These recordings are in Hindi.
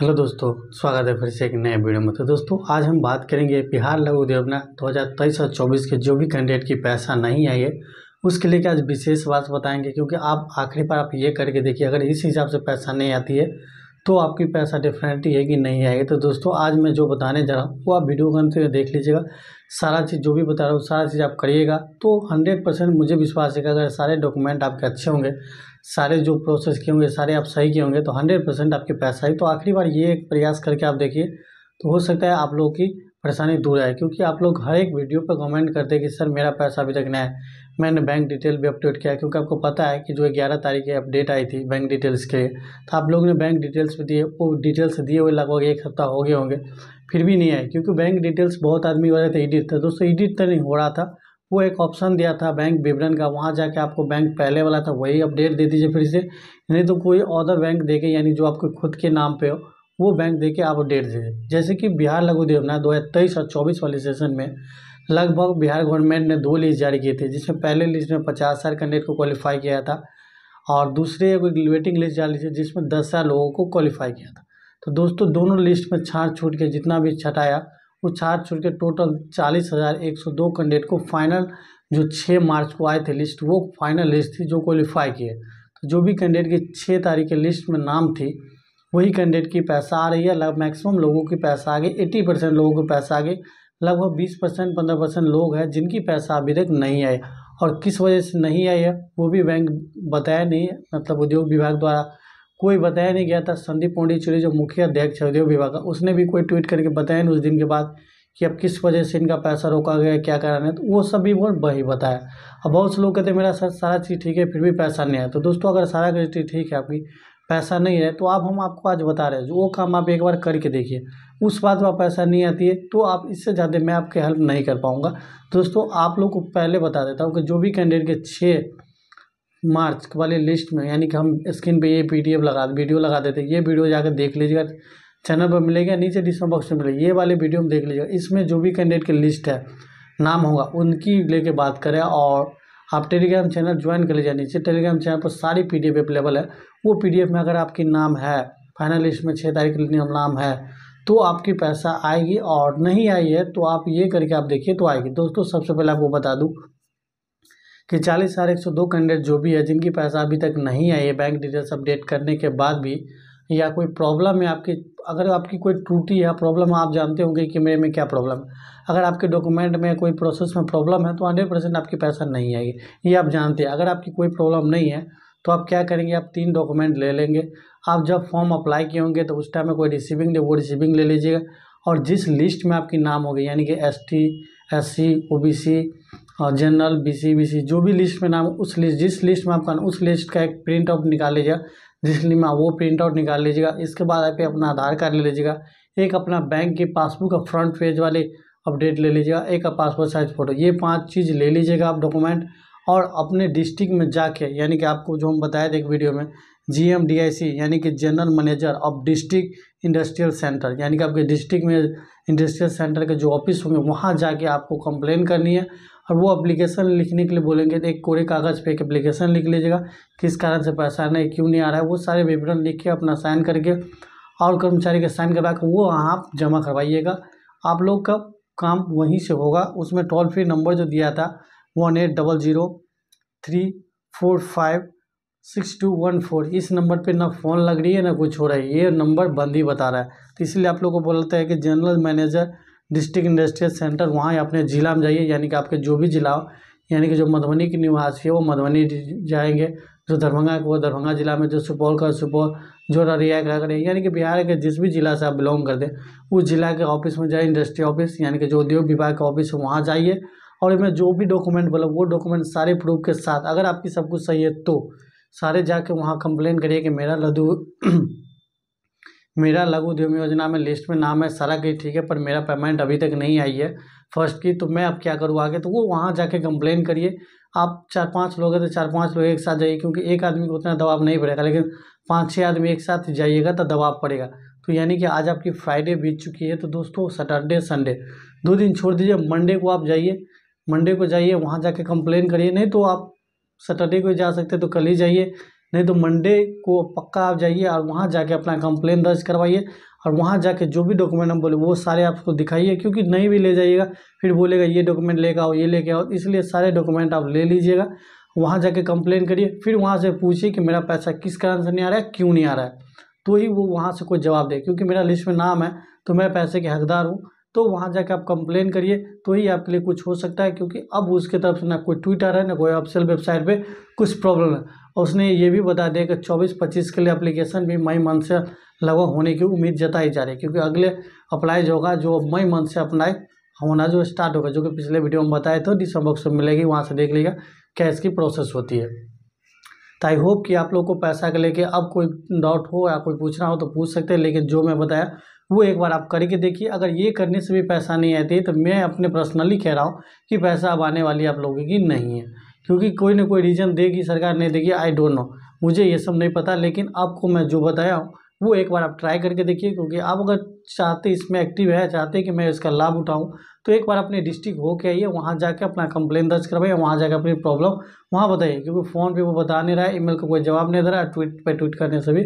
हेलो दोस्तों स्वागत है फिर से एक नए वीडियो में तो दोस्तों आज हम बात करेंगे बिहार लघु उद्योग दो हज़ार तेईस और चौबीस के जो भी कैंडिडेट की पैसा नहीं आई है उसके लिए क्या आज विशेष बात बताएंगे क्योंकि आप आखिरी बार आप ये करके देखिए अगर इस हिसाब से पैसा नहीं आती है तो आपकी पैसा डिफरेंटली है कि नहीं आएगी तो दोस्तों आज मैं जो बताने जा रहा हूँ वो आप वीडियो अंत में देख लीजिएगा सारा चीज़ जो भी बता रहा हूँ सारा चीज़ आप करिएगा तो हंड्रेड परसेंट मुझे विश्वास है कि अगर सारे डॉक्यूमेंट आपके अच्छे होंगे सारे जो प्रोसेस किए होंगे सारे आप सही किए होंगे तो हंड्रेड परसेंट आपके पैसा ही तो आखिरी बार ये एक प्रयास करके आप देखिए तो हो सकता है आप लोगों की परेशानी दूर आए क्योंकि आप लोग हर एक वीडियो पर कमेंट करते हैं कि सर मेरा पैसा अभी तक नहीं है मैंने बैंक डिटेल भी अपडेट किया क्योंकि आपको पता है कि जो ग्यारह तारीख की अपडेट आई थी बैंक डिटेल्स के लिए तो आप लोगों ने बैंक डिटेल्स भी दिए वो डिटेल्स दिए हुए लगभग एक हफ्ता हो गए होंगे फिर भी नहीं आए क्योंकि बैंक डिटेल्स बहुत आदमी वाले थे एडिट था दोस्तों एडिट तो नहीं हो रहा था वो एक ऑप्शन दिया था बैंक विवरण का वहाँ जाके आपको बैंक पहले वाला था वही अपडेट दे दीजिए फिर से नहीं तो कोई अदर बैंक देके यानी जो आपके खुद के नाम पे हो वो बैंक देके आप अपडेट दे दीजिए जैसे कि बिहार लघु देवना दो हज़ार तेईस और चौबीस वाले सेशन में लगभग बिहार गवर्नमेंट ने दो लिस्ट जारी किए थे जिसमें पहले लिस्ट में पचास हजार कैंडिडेट को क्वालिफाई किया था और दूसरे वेटिंग लिस्ट जारी थी जिसमें दस हजार लोगों को क्वालिफाई किया था तो दोस्तों दोनों लिस्ट में छाँट छूट के जितना भी छटाया वो चार छोड़ के टोटल चालीस हज़ार एक सौ दो कैंडिडेट को फाइनल जो छः मार्च को आए थे लिस्ट वो फाइनल लिस्ट थी जो क्वालिफाई किए तो जो भी कैंडिडेट की छः तारीख के लिस्ट में नाम थी वही कैंडिडेट की पैसा आ रही है लगभग मैक्सिमम लोगों की पैसा आ गई एट्टी परसेंट लोगों के पैसा आ गई लगभग बीस परसेंट पंद्रह परसेंट लोग हैं जिनकी पैसा अभी तक नहीं आया और किस वजह से नहीं आई है वो भी बैंक बताया नहीं है मतलब उद्योग विभाग द्वारा कोई बताया नहीं गया था संदीप पौंडीचुरी जो मुख्य अध्यक्ष है उद्योग विभाग का उसने भी कोई ट्वीट करके बताया नहीं उस दिन के बाद कि अब किस वजह से इनका पैसा रोका गया क्या कारण है तो वो सब भी बहुत वही बताया अब बहुत से लोग कहते हैं मेरा सर सारा चीज़ ठीक है फिर भी पैसा नहीं आया तो दोस्तों अगर सारा चीज़ ठीक है आपकी पैसा नहीं है तो आप हम आपको आज बता रहे हैं वो काम आप एक बार करके देखिए उस बात में पैसा नहीं आती है तो आप इससे ज़्यादा मैं आपकी हेल्प नहीं कर पाऊँगा दोस्तों आप लोग को पहले बता देता हूँ कि जो भी कैंडिडेट के छः मार्च वाले लिस्ट में यानी कि हम स्क्रीन पे ये पीडीएफ लगा वीडियो लगा देते हैं ये वीडियो जाकर देख लीजिएगा चैनल पर मिलेगा नीचे डिस्क्रिप्शन बॉक्स में मिलेगा ये वाले वीडियो में देख लीजिएगा इसमें जो भी कैंडिडेट की लिस्ट है नाम होगा उनकी लेके बात करें और आप टेलीग्राम चैनल ज्वाइन कर लीजिए नीचे टेलीग्राम चैनल पर सारी पी डी अवेलेबल है वो पी में अगर आपकी नाम है फाइनल लिस्ट में छः तारीख के नाम है तो आपकी पैसा आएगी और नहीं आई है तो आप ये करके आप देखिए तो आएगी दोस्तों सबसे पहले आपको बता दूँ कि चालीस हज़ार एक सौ दो कैंडिडेट जो भी है जिनकी पैसा अभी तक नहीं आई है बैंक डिटेल्स अपडेट करने के बाद भी या कोई प्रॉब्लम है आपकी अगर आपकी कोई टूटी या प्रॉब्लम आप जानते होंगे कि मेरे में क्या प्रॉब्लम है अगर आपके डॉक्यूमेंट में कोई प्रोसेस में प्रॉब्लम है तो हंड्रेड परसेंट आपकी पैसा नहीं आएगी ये आप जानते हैं अगर आपकी कोई प्रॉब्लम नहीं है तो आप क्या करेंगे आप तीन डॉक्यूमेंट ले लेंगे आप जब फॉर्म अप्लाई किए होंगे तो उस टाइम में कोई रिसीविंग वो रिसीविंग ले लीजिएगा और जिस लिस्ट में आपकी नाम होगी यानी कि S T S C O B C general BC BC जो भी लिस्ट में नाम उस लिस्ट जिस लिस्ट में आपका उस लिस्ट का एक प्रिंट आउट निकाल लीजिएगा जिस लिस्ट में वो प्रिंट आउट निकाल लीजिएगा इसके बाद आप अपना आधार कार्ड ले लीजिएगा एक अपना बैंक की पासबुक का फ्रंट पेज वाले अपडेट ले लीजिएगा एक पासपोर्ट साइज फ़ोटो ये पाँच चीज़ ले लीजिएगा आप डॉक्यूमेंट और अपने डिस्ट्रिक्ट में जाके यानी कि आपको जो हम बताए थे एक वीडियो में G M D I C यानी कि general manager of district industrial centre यानी कि आपके डिस्ट्रिक्ट में इंडस्ट्रियल सेंटर के जो ऑफिस होंगे वहाँ जाके आपको कंप्लेन करनी है और वो एप्लीकेशन लिखने के लिए बोलेंगे तो एक कोरे कागज़ पे एक एप्लीकेशन लिख लीजिएगा किस कारण से पैसा नहीं क्यों नहीं आ रहा है वो सारे विवरण लिख के अपना साइन करके और कर्मचारी का साइन करवा के वो आप जमा करवाइएगा आप लोग का काम वहीं से होगा उसमें टोल फ्री नंबर जो दिया था one eight double zero three four five six two one four इस नंबर पे ना फ़ोन लग रही है ना कुछ हो रहा है ये नंबर बंद ही बता रहा है तो इसलिए आप लोग को बोलते हैं कि general manager district industrial centre वहाँ अपने ज़िला में जाइए यानी कि आपके जो भी ज़िला हो यानी कि जो मधुबनी की निवासी है वो मधुबनी जाएंगे जो दरभंगा का वो दरभंगा ज़िला में जो सुपौल का सुपौल जो अरिया का अगर यानी कि बिहार के जिस भी ज़िला से आप बिलोंग करते हैं उस ज़िला के ऑफिस में जाए इंडस्ट्री ऑफिस यानी कि जो उद्योग विभाग का ऑफिस है वहाँ जाइए और इसमें जो भी डॉक्यूमेंट मतलब बोला वो डॉक्यूमेंट सारे प्रूफ के साथ अगर आपकी सब कुछ सही है तो सारे जाके वहाँ कंप्लेन करिए कि मेरा लघु मेरा लघु उद्यम योजना में लिस्ट में नाम है सारा कहीं ठीक है पर मेरा पेमेंट अभी तक नहीं आई है फर्स्ट की तो मैं अब क्या करूँ आगे तो वो वहाँ जाके कंप्लेन करिए आप चार पांच लोग हैं तो चार पांच लोग एक साथ जाइए क्योंकि एक आदमी को उतना दबाव नहीं पड़ेगा लेकिन पाँच छः आदमी एक साथ जाइएगा तो दबाव पड़ेगा तो यानी कि आज आपकी फ्राइडे बीत चुकी है तो दोस्तों सैटरडे संडे दो दिन छोड़ दीजिए मंडे को आप जाइए मंडे को जाइए वहाँ जाके कंप्लेन करिए नहीं तो आप सैटरडे को जा सकते तो कल ही जाइए नहीं तो मंडे को पक्का आप जाइए और वहाँ जाके अपना कंप्लेन दर्ज करवाइए और वहाँ जाके जो भी डॉक्यूमेंट हम बोले वो सारे आपको दिखाइए क्योंकि नहीं भी ले जाइएगा फिर बोलेगा ये डॉक्यूमेंट लेकर आओ ये लेके आओ इसलिए सारे डॉक्यूमेंट आप ले लीजिएगा वहाँ जाके कंप्लेन करिए फिर वहाँ से पूछिए कि मेरा पैसा किस कारण से नहीं आ रहा है क्यों नहीं आ रहा है तो ही वो वहाँ से कोई जवाब दे क्योंकि मेरा लिस्ट में नाम है तो मैं पैसे के हकदार हूँ तो वहाँ जाके आप कंप्लेन करिए तो ही आपके लिए कुछ हो सकता है क्योंकि अब उसके तरफ से ना कोई ट्विटर है ना कोई ऑफिशियल वेबसाइट पे कुछ प्रॉब्लम है और उसने ये भी बता दिया कि चौबीस पच्चीस के लिए अप्लीकेशन भी मई मंथ से लगभग होने की उम्मीद जताई जा रही है क्योंकि अगले अप्लाई जो होगा जो मई मंथ से अप्लाई होना जो स्टार्ट होगा जो कि पिछले वीडियो में बताए डिसम दिसंबर से मिलेगी वहाँ से देख लीजिएगा क्या इसकी प्रोसेस होती है तो आई होप कि आप लोग को पैसा के लेके अब कोई डाउट हो या कोई पूछना हो तो पूछ सकते हैं लेकिन जो मैं बताया वो एक बार आप करके देखिए अगर ये करने से भी पैसा नहीं आती है तो मैं अपने पर्सनली कह रहा हूँ कि पैसा अब आने वाली आप लोगों की नहीं है क्योंकि कोई ना कोई रीज़न देगी सरकार नहीं देगी आई डोंट नो मुझे ये सब नहीं पता लेकिन आपको मैं जो बताया हूँ वो एक बार आप ट्राई करके देखिए क्योंकि आप अगर चाहते इसमें एक्टिव है चाहते कि मैं इसका लाभ उठाऊँ तो एक बार अपने डिस्ट्रिक्ट होके आइए वहाँ जाके अपना कंप्लेन दर्ज करवाइए वहाँ जाकर अपनी प्रॉब्लम वहाँ बताइए क्योंकि फ़ोन पे वो बता नहीं रहा है ईमेल का कोई जवाब नहीं दे रहा है ट्वीट पर ट्वीट करने से भी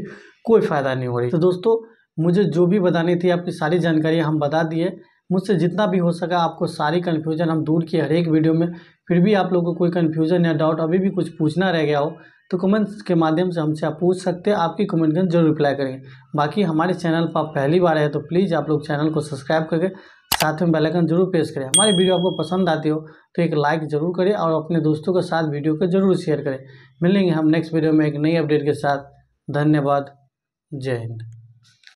कोई फ़ायदा नहीं हो रही तो दोस्तों मुझे जो भी बतानी थी आपकी सारी जानकारी हम बता दिए मुझसे जितना भी हो सका आपको सारी कन्फ्यूजन हम दूर किए हर एक वीडियो में फिर भी आप लोगों को कोई कन्फ्यूजन या डाउट अभी भी कुछ पूछना रह गया हो तो कमेंट्स के माध्यम से हमसे आप पूछ सकते हैं आपकी कमेंट का जरूर रिप्लाई करेंगे बाकी हमारे चैनल पर आप पहली बार आए तो प्लीज़ आप लोग चैनल को सब्सक्राइब करके साथ में बेलाइकन जरूर प्रेस करें हमारी वीडियो आपको पसंद आती हो तो एक लाइक जरूर करें और अपने दोस्तों के साथ वीडियो को जरूर शेयर करें मिलेंगे हम नेक्स्ट वीडियो में एक नई अपडेट के साथ धन्यवाद जय हिंद